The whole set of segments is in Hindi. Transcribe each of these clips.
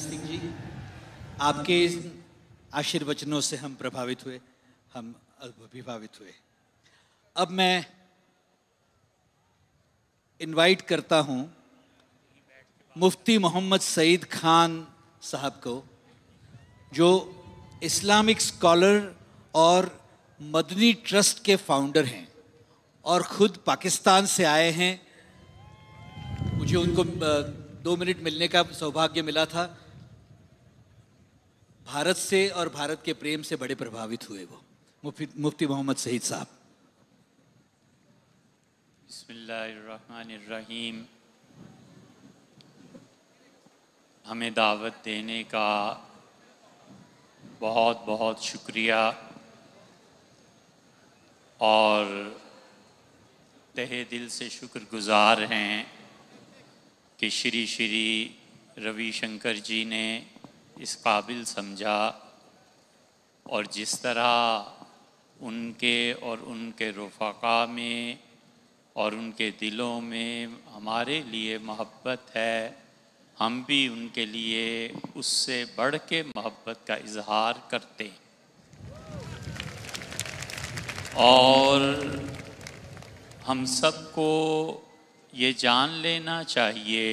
सिंह जी आपके आशीर्वचनों से हम प्रभावित हुए हम अभिभावित हुए अब मैं इनवाइट करता हूं मुफ्ती मोहम्मद सईद खान साहब को जो इस्लामिक स्कॉलर और मदनी ट्रस्ट के फाउंडर हैं और ख़ुद पाकिस्तान से आए हैं मुझे उनको दो मिनट मिलने का सौभाग्य मिला था भारत से और भारत के प्रेम से बड़े प्रभावित हुए वो मुफ्ती मोहम्मद सईद साहब बसमीम हमें दावत देने का बहुत बहुत शुक्रिया और तहे दिल से शुक्रगुजार हैं कि श्री श्री रविशंकर जी ने इस काबिल समझा और जिस तरह उनके और उनके रफ़ा में और उनके दिलों में हमारे लिए मोहब्बत है हम भी उनके लिए उससे बढ़ के मोहब्बत का इजहार करते हैं और हम सबको ये जान लेना चाहिए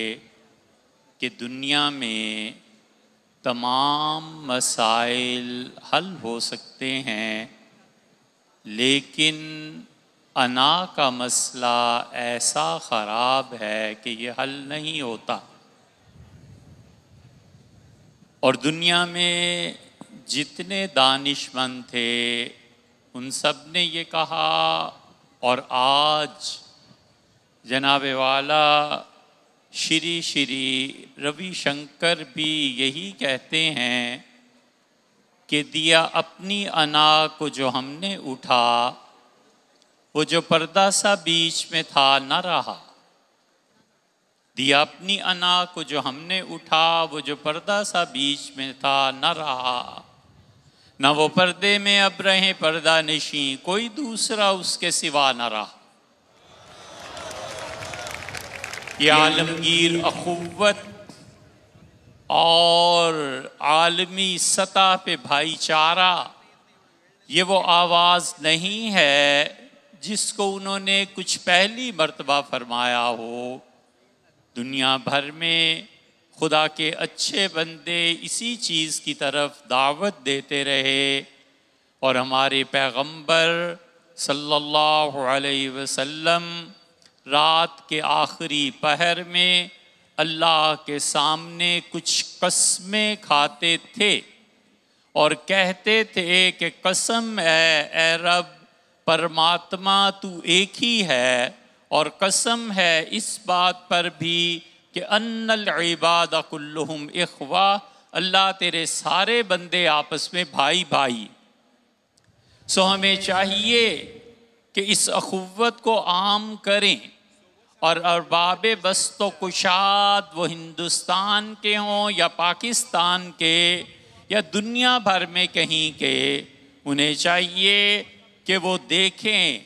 कि दुनिया में तमाम मसाइल हल हो सकते हैं लेकिन अना का मसला ऐसा ख़राब है कि ये हल नहीं होता और दुनिया में जितने दानिशमंद थे उन सब ने ये कहा और आज जनाब वाला श्री श्री रविशंकर भी यही कहते हैं कि दिया अपनी अना को जो हमने उठा वो जो पर्दा सा बीच में था न रहा दिया अपनी अना को जो हमने उठा वो जो पर्दा सा बीच में था न रहा न वो पर्दे में अब रहे पर्दा नशी कोई दूसरा उसके सिवा न रहा ये आलमगीर अखुवत और आलमी सतह पे भाईचारा ये वो आवाज़ नहीं है जिसको उन्होंने कुछ पहली मरतबा फरमाया हो दुनिया भर में खुदा के अच्छे बंदे इसी चीज़ की तरफ दावत देते रहे और हमारे पैगंबर सल्लल्लाहु अलैहि वसल्लम रात के आखिरी पहर में अल्लाह के सामने कुछ कस्में खाते थे और कहते थे कि कसम है ए रब परमात्मा तू एक ही है और कसम है इस बात पर भी कि अन्नल इबादकुल्लुम इखवा अल्लाह तेरे सारे बंदे आपस में भाई भाई सो हमें चाहिए कि इस अखुवत को आम करें और अरबाब बस्त तो कुशाद वो हिंदुस्तान के हों या पाकिस्तान के या दुनिया भर में कहीं के उन्हें चाहिए कि वो देखें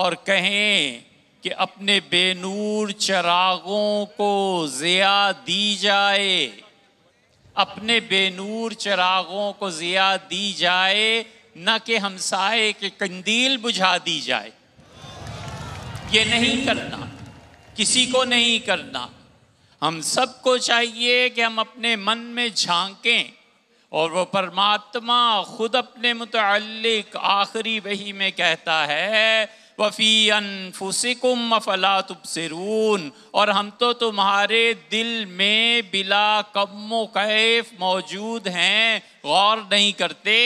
और कहें कि अपने बेनूर चरागों को ज़िया दी जाए अपने बेनूर चरागों को ज़िया दी जाए न कि हमसाए के कंदील बुझा दी जाए ये नहीं करना किसी को नहीं करना हम सबको चाहिए कि हम अपने मन में झांकें और वो परमात्मा खुद अपने मुतल आखिरी वही में कहता है वफ़ी अफला फला तुबसरून और हम तो तुम्हारे दिल में बिला कम कैफ मौजूद हैं गौर नहीं करते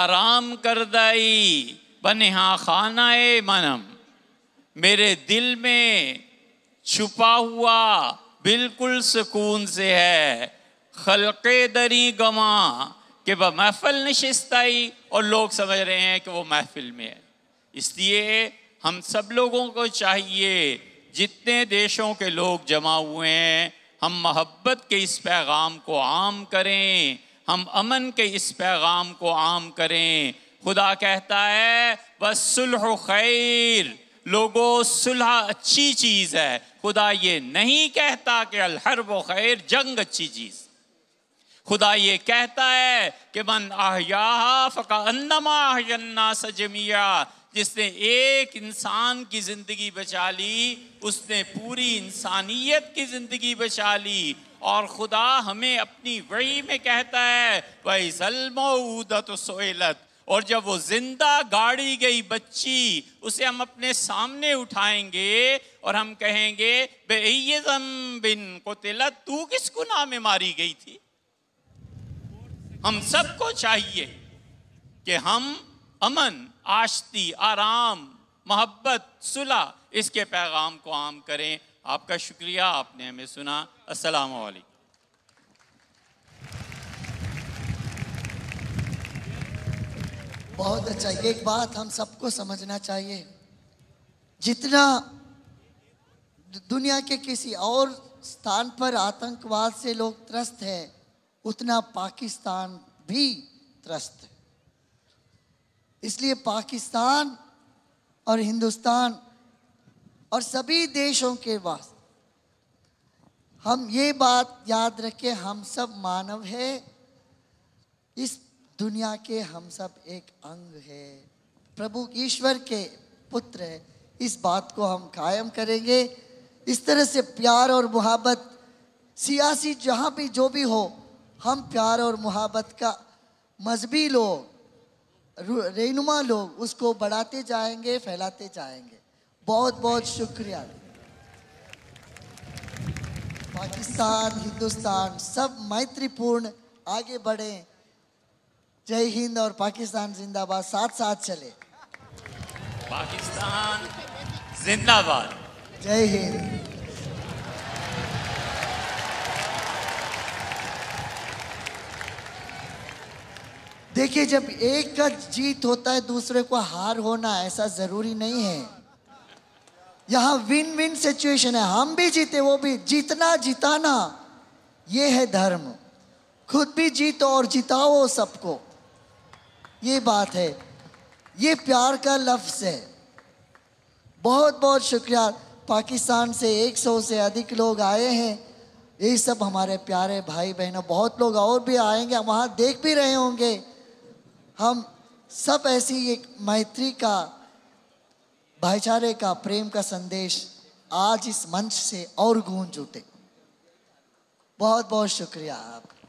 आराम कर दई बने हाँ खाना मनम मेरे दिल में छुपा हुआ बिल्कुल सुकून से है खलके दरी गवा कि वह महफल नशिस्ताई और लोग समझ रहे हैं कि वो महफिल में है इसलिए हम सब लोगों को चाहिए जितने देशों के लोग जमा हुए हैं हम मोहब्बत के इस पैगाम को आम करें हम अमन के इस पैगाम को आम करें खुदा कहता है सुलह खैर लोगो सुलह अच्छी चीज़ है खुदा ये नहीं कहता कि अलहर व खैर जंग अच्छी चीज़ खुदा ये कहता है कि मन आहया फ़का अन्नमा सजमिया जिसने एक इंसान की ज़िंदगी बचा ली उसने पूरी इंसानियत की ज़िंदगी बचा ली और खुदा हमें अपनी वही में कहता है वही सलमोदत सोलत और जब वो जिंदा गाड़ी गई बच्ची उसे हम अपने सामने उठाएंगे और हम कहेंगे बेजम बिन कोतेला तू किस गुना में मारी गई थी हम सबको चाहिए कि हम अमन आश्ती आराम मोहब्बत सुलह इसके पैगाम को आम करें आपका शुक्रिया आपने हमें सुना असलकम बहुत अच्छा एक बात हम सबको समझना चाहिए जितना दुनिया के किसी और स्थान पर आतंकवाद से लोग त्रस्त है उतना पाकिस्तान भी त्रस्त है इसलिए पाकिस्तान और हिंदुस्तान और सभी देशों के वास्ते हम ये बात याद रखें हम सब मानव है इस दुनिया के हम सब एक अंग है प्रभु ईश्वर के पुत्र है इस बात को हम कायम करेंगे इस तरह से प्यार और मुहब्बत सियासी जहाँ भी जो भी हो हम प्यार और मुहब्बत का मजहबी लोग रहनुमा लोग उसको बढ़ाते जाएंगे फैलाते जाएंगे बहुत बहुत शुक्रिया पाकिस्तान हिंदुस्तान सब मैत्रीपूर्ण आगे बढ़ें जय हिंद और पाकिस्तान जिंदाबाद साथ साथ चले पाकिस्तान जिंदाबाद जय हिंद देखिए जब एक का जीत होता है दूसरे को हार होना ऐसा जरूरी नहीं है यहां विन विन सिचुएशन है हम भी जीते वो भी जीतना जिताना ये है धर्म खुद भी जीतो और जिताओ सबको ये बात है ये प्यार का लफ्ज़ है बहुत बहुत शुक्रिया पाकिस्तान से 100 से अधिक लोग आए हैं ये सब हमारे प्यारे भाई बहनों बहुत लोग और भी आएंगे वहाँ देख भी रहे होंगे हम सब ऐसी एक मैत्री का भाईचारे का प्रेम का संदेश आज इस मंच से और गूंज उठे बहुत बहुत शुक्रिया आपका